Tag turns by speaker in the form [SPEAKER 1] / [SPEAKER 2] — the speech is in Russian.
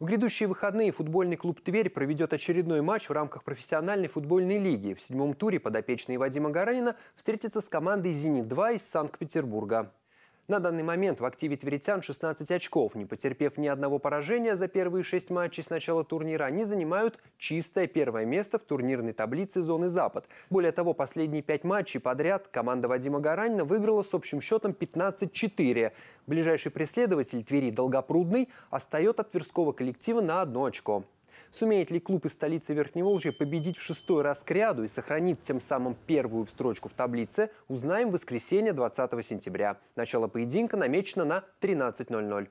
[SPEAKER 1] В грядущие выходные футбольный клуб «Тверь» проведет очередной матч в рамках профессиональной футбольной лиги. В седьмом туре подопечные Вадима Гаранина встретятся с командой «Зенит-2» из Санкт-Петербурга. На данный момент в активе тверитян 16 очков. Не потерпев ни одного поражения за первые шесть матчей с начала турнира, они занимают чистое первое место в турнирной таблице зоны «Запад». Более того, последние пять матчей подряд команда Вадима Гаранина выиграла с общим счетом 15-4. Ближайший преследователь Твери Долгопрудный остается от тверского коллектива на одно очко. Сумеет ли клуб из столицы Верхневолжья победить в шестой раз к ряду и сохранит тем самым первую строчку в таблице, узнаем в воскресенье 20 сентября. Начало поединка намечено на 13.00.